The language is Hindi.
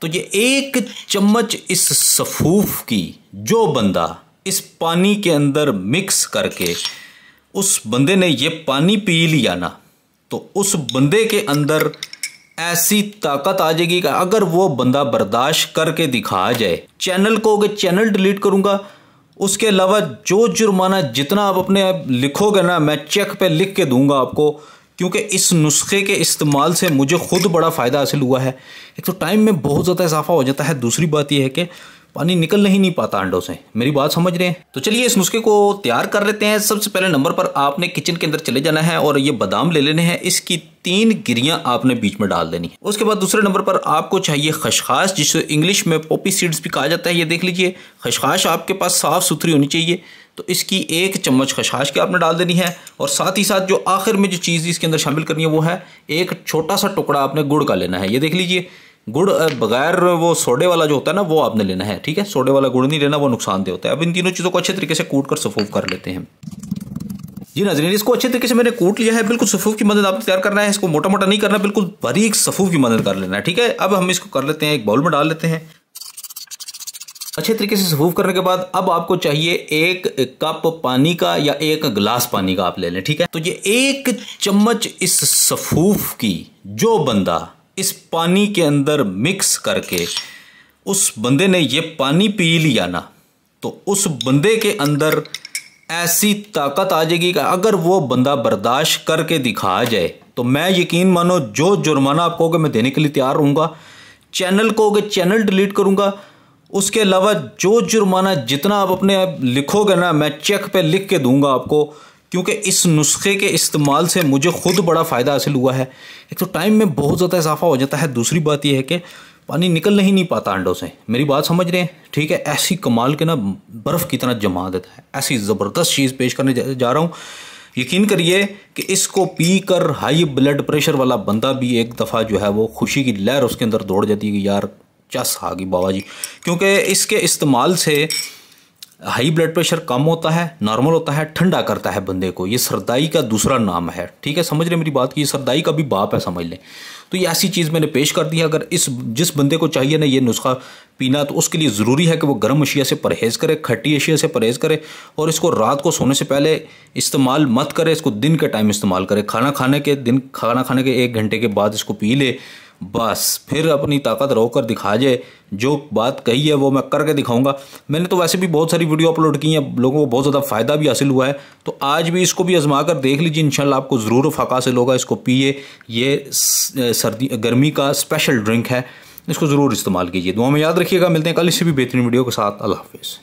तो ये एक चम्मच इस सफूफ की जो बंदा इस पानी के अंदर मिक्स करके उस बंदे ने ये पानी पी लिया ना तो उस बंदे के अंदर ऐसी ताकत आ जाएगी कि अगर वो बंदा बर्दाश्त करके दिखा जाए चैनल को कि चैनल डिलीट करूँगा उसके अलावा जो जुर्माना जितना आप अपने आप लिखोगे ना मैं चेक पे लिख के दूंगा आपको क्योंकि इस नुस्खे के इस्तेमाल से मुझे ख़ुद बड़ा फ़ायदा हासिल हुआ है एक तो टाइम में बहुत ज़्यादा इजाफा हो जाता है दूसरी बात यह है कि पानी निकल नहीं नहीं पाता अंडों से मेरी बात समझ रहे हैं तो चलिए इस नुस्खे को तैयार कर लेते हैं सबसे पहले नंबर पर आपने किचन के अंदर चले जाना है और ये बादाम ले लेने हैं इसकी तीन गिरियां आपने बीच में डाल देनी है उसके बाद दूसरे नंबर पर आपको चाहिए खशखाश जिसे इंग्लिश में पोपी सीड्स भी कहा जाता है ये देख लीजिए खशखाश आपके पास साफ़ सुथरी होनी चाहिए तो इसकी एक चम्मच खशाश की आपने डाल देनी है और साथ ही साथ जो आखिर में जो चीज़ इसके अंदर शामिल करनी है वो है एक छोटा सा टुकड़ा आपने गुड़ का लेना है ये देख लीजिए गुड़ बगैर वो सोडे वाला जो होता है ना वो आपने लेना है ठीक है सोडे वाला गुड़ नहीं लेना वो नुकसानदेह होता है अब इन तीनों चीज़ों को अच्छे तरीके से कूट कर सफूफ कर लेते हैं जी नाजरीन इसको अच्छे तरीके से मैंने कूट लिया है बिल्कुल सफूफ की मदद आपने तैयार करना है इसको मोटा मोटा नहीं करना बिल्कुल बारीक सफूफ की मदद कर लेना है ठीक है अब हम इसको कर लेते हैं एक बाउल में डाल लेते हैं अच्छे तरीके से सफूफ करने के बाद अब आपको चाहिए एक कप पानी का या एक गिलास पानी का आप ले लें ठीक है तो ये एक चम्मच इस सफूफ की जो बंदा इस पानी के अंदर मिक्स करके उस बंदे ने ये पानी पी लिया ना तो उस बंदे के अंदर ऐसी ताकत आ जाएगी कि अगर वो बंदा बर्दाश्त करके दिखा जाए तो मैं यकीन मानो जो जुर्माना आप कहोगे मैं देने के लिए तैयार रहूँगा चैनल कहोगे चैनल डिलीट करूँगा उसके अलावा जो जुर्माना जितना आप अपने आप लिखोगे ना मैं चेक पे लिख के दूंगा आपको क्योंकि इस नुस्खे के इस्तेमाल से मुझे ख़ुद बड़ा फ़ायदा हासिल हुआ है एक तो टाइम में बहुत ज़्यादा इजाफा हो जाता है दूसरी बात यह है कि पानी निकल नहीं नहीं पाता अंडों से मेरी बात समझ रहे हैं ठीक है ऐसी कमाल के ना बर्फ़ की तरह जमा देता है ऐसी ज़बरदस्त चीज़ पेश करने जा, रहा हूँ यकीन करिए कि इसको पी कर हाई ब्लड प्रेशर वाला बंदा भी एक दफ़ा जो है वो खुशी की लहर उसके अंदर दौड़ जाती है कि यार चस आ गई बाबा जी क्योंकि इसके इस्तेमाल से हाई ब्लड प्रेशर कम होता है नॉर्मल होता है ठंडा करता है बंदे को ये सरदाई का दूसरा नाम है ठीक है समझ रहे मेरी बात की सरदाई का भी बाप है समझ लें तो ये ऐसी चीज़ मैंने पेश कर दी है अगर इस जिस बंदे को चाहिए ना ये नुस्खा पीना तो उसके लिए ज़रूरी है कि वो गर्म अशिया से परहेज़ करे खट्टी अशिया से परहेज़ करे और इसको रात को सोने से पहले इस्तेमाल मत करे इसको दिन के टाइम इस्तेमाल करे खाना खाने के दिन खाना खाने के एक घंटे के बाद इसको पी ले बस फिर अपनी ताकत रो कर दिखा जाए जो बात कही है वो मैं करके दिखाऊंगा मैंने तो वैसे भी बहुत सारी वीडियो अपलोड की हैं लोगों को बहुत ज़्यादा फ़ायदा भी हासिल हुआ है तो आज भी इसको भी आजमा कर देख लीजिए इंशाल्लाह आपको ज़रूर फ़ाक हासिल होगा इसको पिए ये सर्दी गर्मी का स्पेशल ड्रिंक है इसको ज़रूर इस्तेमाल कीजिए दुआ में याद रखिएगा मिलते हैं कल इसी भी बेहतरीन वीडियो के साथ अल्लाह हाफिज़